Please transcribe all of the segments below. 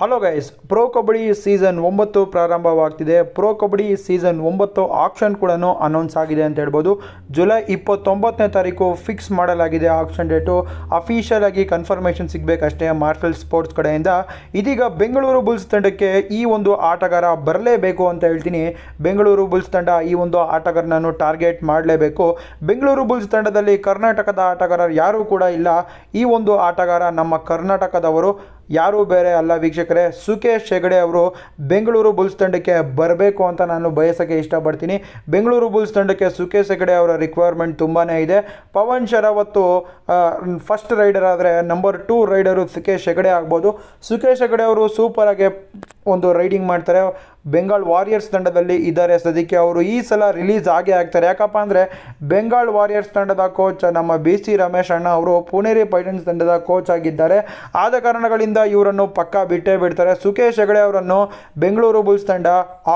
hello guys pro kabaddi season ಒಂಬತ್ತು ಪ್ರಾರಂಭವಾಗ್ತಿದೆ pro kabaddi season ಒಂಬತ್ತು ಆಕ್ಷನ್ ಕೂಡ ಅನೌನ್ಸ್ ಆಗಿದೆ ಅಂತ ಹೇಳ್ಬೋದು ಜುಲೈ ಇಪ್ಪತ್ತೊಂಬತ್ತನೇ ತಾರೀಕು ಫಿಕ್ಸ್ ಮಾಡಲಾಗಿದೆ ಆಕ್ಷನ್ ಡೇಟು ಅಫಿಷಿಯಲ್ ಆಗಿ ಕನ್ಫರ್ಮೇಷನ್ ಸಿಗಬೇಕಷ್ಟೇ ಮಾರ್ಷಲ್ ಸ್ಪೋರ್ಟ್ಸ್ ಕಡೆಯಿಂದ ಇದೀಗ ಬೆಂಗಳೂರು ಬುಲ್ಸ್ ತಂಡಕ್ಕೆ ಈ ಒಂದು ಆಟಗಾರ ಬರಲೇಬೇಕು ಅಂತ ಹೇಳ್ತೀನಿ ಬೆಂಗಳೂರು ಬುಲ್ಸ್ ತಂಡ ಈ ಒಂದು ಆಟಗಾರನನ್ನು ಟಾರ್ಗೆಟ್ ಮಾಡಲೇಬೇಕು ಬೆಂಗಳೂರು ಬುಲ್ಸ್ ತಂಡದಲ್ಲಿ ಕರ್ನಾಟಕದ ಆಟಗಾರರು ಯಾರೂ ಕೂಡ ಇಲ್ಲ ಈ ಒಂದು ಆಟಗಾರ ನಮ್ಮ ಕರ್ನಾಟಕದವರು ಯಾರೂ ಬೇರೆ ಅಲ್ಲ ವೀಕ್ಷಕರೇ ಸುಖೇಶ್ ಹೆಗಡೆ ಅವರು ಬೆಂಗಳೂರು ಬುಲ್ಸ್ ತಂಡಕ್ಕೆ ಬರಬೇಕು ಅಂತ ನಾನು ಬಯಸೋಕ್ಕೆ ಇಷ್ಟಪಡ್ತೀನಿ ಬೆಂಗಳೂರು ಬುಲ್ಸ್ ತಂಡಕ್ಕೆ ಸುಖೇಶ್ ಹೆಗಡೆ ಅವರ ರಿಕ್ವೈರ್ಮೆಂಟ್ ತುಂಬಾ ಇದೆ ಪವನ್ ಶರಾವತ್ತು ಫಸ್ಟ್ ರೈಡರ್ ಆದರೆ number two raider Sukesh Hegde ಆಗ್ಬೋದು ಸುಖೇಶ್ ಹೆಗಡೆ ಅವರು ಸೂಪರಾಗಿ ಒಂದು ರೈಡಿಂಗ್ ಮಾಡ್ತಾರೆ ಬೆಂಗಾಲ್ ವಾರಿಯರ್ಸ್ ತಂಡದಲ್ಲಿ ಇದ್ದಾರೆ ಸದ್ಯಕ್ಕೆ ಅವರು ಈ ಸಲ ರಿಲೀಸ್ ಆಗೇ ಆಗ್ತಾರೆ ಯಾಕಪ್ಪ ಅಂದರೆ ಬೆಂಗಾಲ್ ವಾರಿಯರ್ಸ್ ತಂಡದ ಕೋಚ್ ನಮ್ಮ ಬಿ ಸಿ ರಮೇಶ್ ಅಣ್ಣ ಅವರು ಪುಣೇರಿ ಪೈಟನ್ಸ್ ತಂಡದ ಕೋಚ್ ಆಗಿದ್ದಾರೆ ಆದ ಕಾರಣಗಳಿಂದ ಇವರನ್ನು ಪಕ್ಕಾ ಬಿಟ್ಟೇ ಬಿಡ್ತಾರೆ ಸುಖೇಶ್ ಹೆಗಡೆ ಅವರನ್ನು ಬೆಂಗಳೂರು ಬುಲ್ಸ್ ತಂಡ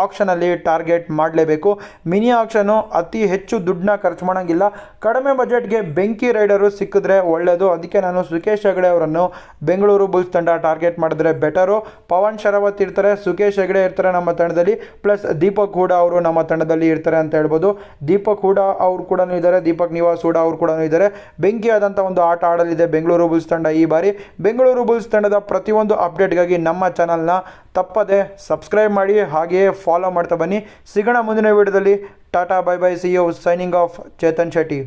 ಆಕ್ಷನಲ್ಲಿ ಟಾರ್ಗೆಟ್ ಮಾಡಲೇಬೇಕು ಮಿನಿ ಆಕ್ಷನ್ನು ಅತಿ ಹೆಚ್ಚು ದುಡ್ಡನ್ನ ಖರ್ಚು ಮಾಡೋಂಗಿಲ್ಲ ಕಡಿಮೆ ಬಜೆಟ್ಗೆ ಬೆಂಕಿ ರೈಡರು ಸಿಕ್ಕಿದ್ರೆ ಒಳ್ಳೆಯದು ಅದಕ್ಕೆ ನಾನು ಸುಖೇಶ್ ಹೆಗಡೆ ಅವರನ್ನು ಬೆಂಗಳೂರು ಬುಲ್ಸ್ ತಂಡ ಟಾರ್ಗೆಟ್ ಮಾಡಿದ್ರೆ ಬೆಟರು ಪವನ್ ಶರಾವತ್ ಇರ್ತಾರೆ ಸುಖೇಶ್ ಹೆಗಡೆ ಇರ್ತಾರೆ ನಮ್ಮ ತಂಡದಲ್ಲಿ ಪ್ಲಸ್ ದೀಪಕ್ ಹೂಡಾ ಅವರು ನಮ್ಮ ತಂಡದಲ್ಲಿ ಇರ್ತಾರೆ ಅಂತ ಹೇಳ್ಬೋದು ದೀಪಕ್ ಹೂಡಾ ಅವರು ಕೂಡ ಇದ್ದಾರೆ ದೀಪಕ್ ನಿವಾಸ್ ಹೂಡಾ ಅವರು ಕೂಡ ಇದ್ದಾರೆ ಬೆಂಕಿಯಾದಂಥ ಒಂದು ಆಟ ಆಡಲಿದೆ ಬೆಂಗಳೂರು ಬುಲ್ಸ್ ತಂಡ ಈ ಬಾರಿ ಬೆಂಗಳೂರು ಬುಲ್ಸ್ ತಂಡದ ಪ್ರತಿಯೊಂದು ಅಪ್ಡೇಟ್ಗಾಗಿ ನಮ್ಮ ಚಾನಲ್ನ ತಪ್ಪದೆ ಸಬ್ಸ್ಕ್ರೈಬ್ ಮಾಡಿ ಹಾಗೆಯೇ ಫಾಲೋ ಮಾಡ್ತಾ ಬನ್ನಿ ಸಿಗೋಣ ಮುಂದಿನ ವಿಡಿಯೋದಲ್ಲಿ tata bye bye see you signing off Chetan Shetty